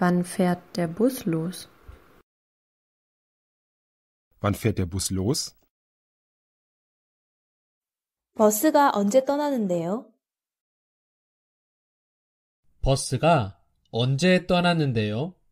Wann fährt der Bus los? Wann fährt der Bus los? 버스가 언제 떠나는데요? 버스가 언제 떠나는데요?